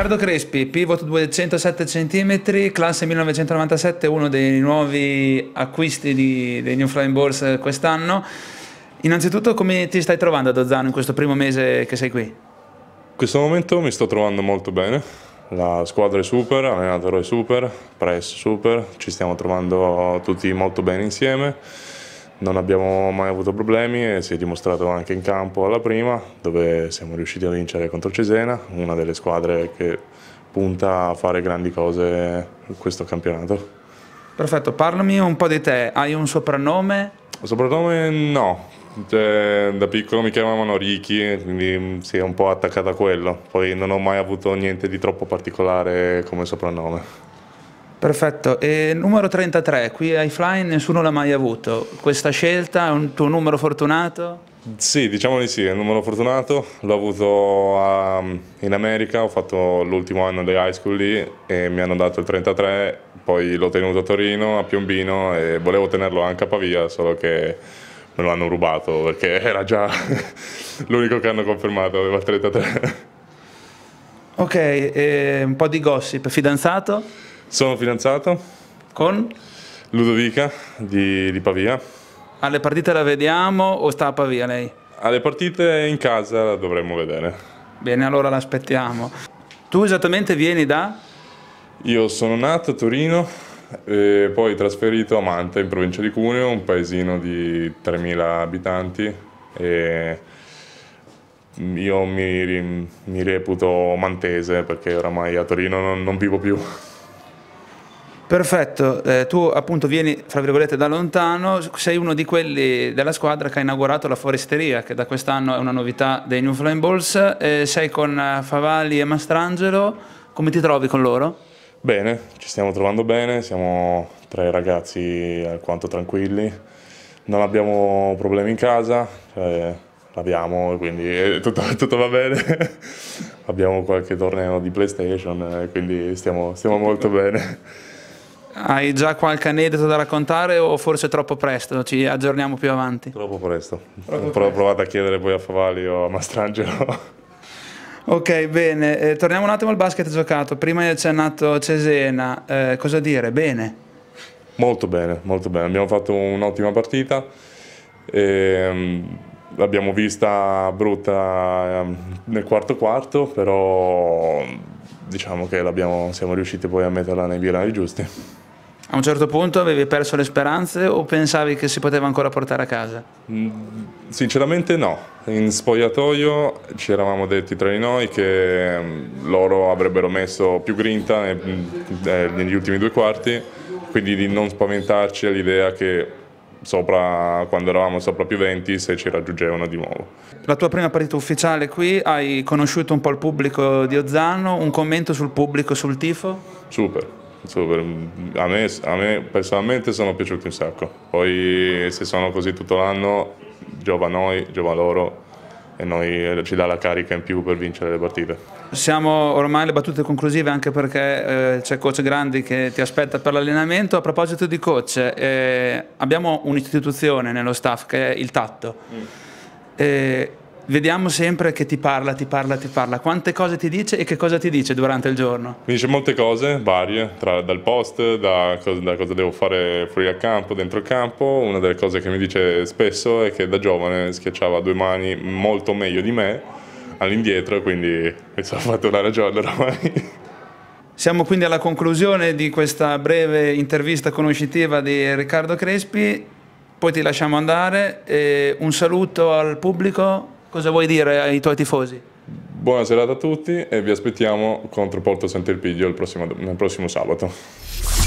Riccardo Crespi, pivot 207 cm, classe 1997, uno dei nuovi acquisti di, dei New Flying Balls quest'anno. Innanzitutto come ti stai trovando a Dozzano in questo primo mese che sei qui? In questo momento mi sto trovando molto bene, la squadra è super, l'allenatore è super, press super, ci stiamo trovando tutti molto bene insieme non abbiamo mai avuto problemi e si è dimostrato anche in campo alla prima dove siamo riusciti a vincere contro Cesena, una delle squadre che punta a fare grandi cose in questo campionato. Perfetto, parlami un po' di te, hai un soprannome? Soprannome no, cioè, da piccolo mi chiamavano Ricky, quindi mm, si è un po' attaccata a quello, poi non ho mai avuto niente di troppo particolare come soprannome. Perfetto, e numero 33, qui ai Fly nessuno l'ha mai avuto, questa scelta è un tuo numero fortunato? Sì, diciamo di sì, è un numero fortunato, l'ho avuto a, um, in America, ho fatto l'ultimo anno di high school lì e mi hanno dato il 33, poi l'ho tenuto a Torino, a Piombino e volevo tenerlo anche a Pavia, solo che me lo hanno rubato perché era già l'unico che hanno confermato, aveva il 33. Ok, un po' di gossip, fidanzato? Sono fidanzato. Con? Ludovica di, di Pavia. Alle partite la vediamo o sta a Pavia lei? Alle partite in casa la dovremmo vedere. Bene, allora l'aspettiamo. Tu esattamente vieni da? Io sono nato a Torino, e poi trasferito a Manta in provincia di Cuneo, un paesino di 3.000 abitanti. E io mi, mi reputo mantese perché oramai a Torino non, non vivo più. Perfetto, eh, tu appunto vieni fra virgolette da lontano, sei uno di quelli della squadra che ha inaugurato la foresteria, che da quest'anno è una novità dei New Flame Balls, eh, sei con eh, Favali e Mastrangelo, come ti trovi con loro? Bene, ci stiamo trovando bene, siamo tre ragazzi alquanto tranquilli, non abbiamo problemi in casa, cioè, l'abbiamo quindi eh, tutto, tutto va bene, abbiamo qualche torneo di PlayStation, eh, quindi stiamo, stiamo molto bene. Hai già qualche aneddoto da raccontare o forse troppo presto? Ci aggiorniamo più avanti. Troppo presto. Troppo presto. Provate a chiedere poi a Favali o a Mastrangelo. Ok, bene, eh, torniamo un attimo al basket giocato. Prima hai accennato Cesena, eh, cosa dire? Bene? Molto bene, molto bene. Abbiamo fatto un'ottima partita, ehm, l'abbiamo vista brutta ehm, nel quarto quarto, però diciamo che siamo riusciti poi a metterla nei binari giusti. A un certo punto avevi perso le speranze o pensavi che si poteva ancora portare a casa? Mm, sinceramente no, in spogliatoio ci eravamo detti tra di noi che mm, loro avrebbero messo più grinta mm, eh, negli ultimi due quarti, quindi di non spaventarci all'idea che sopra, quando eravamo sopra più 20 se ci raggiungevano di nuovo. La tua prima partita ufficiale qui, hai conosciuto un po' il pubblico di Ozzano, un commento sul pubblico, sul tifo? Super, super. A, me, a me personalmente sono piaciuti un sacco, poi se sono così tutto l'anno giova a noi, giova a loro e noi, ci dà la carica in più per vincere le partite. Siamo ormai alle battute conclusive anche perché eh, c'è coach Grandi che ti aspetta per l'allenamento. A proposito di coach, eh, abbiamo un'istituzione nello staff che è il Tatto. Mm. Eh, vediamo sempre che ti parla, ti parla, ti parla, quante cose ti dice e che cosa ti dice durante il giorno? Mi dice molte cose, varie, tra, dal post, da cosa, da cosa devo fare fuori a campo, dentro il campo, una delle cose che mi dice spesso è che da giovane schiacciava due mani molto meglio di me all'indietro, quindi mi sono fatto una ragione ormai. Siamo quindi alla conclusione di questa breve intervista conoscitiva di Riccardo Crespi, poi ti lasciamo andare, un saluto al pubblico Cosa vuoi dire ai tuoi tifosi? Buona serata a tutti e vi aspettiamo contro Porto Sant'Elpidio il, il prossimo sabato.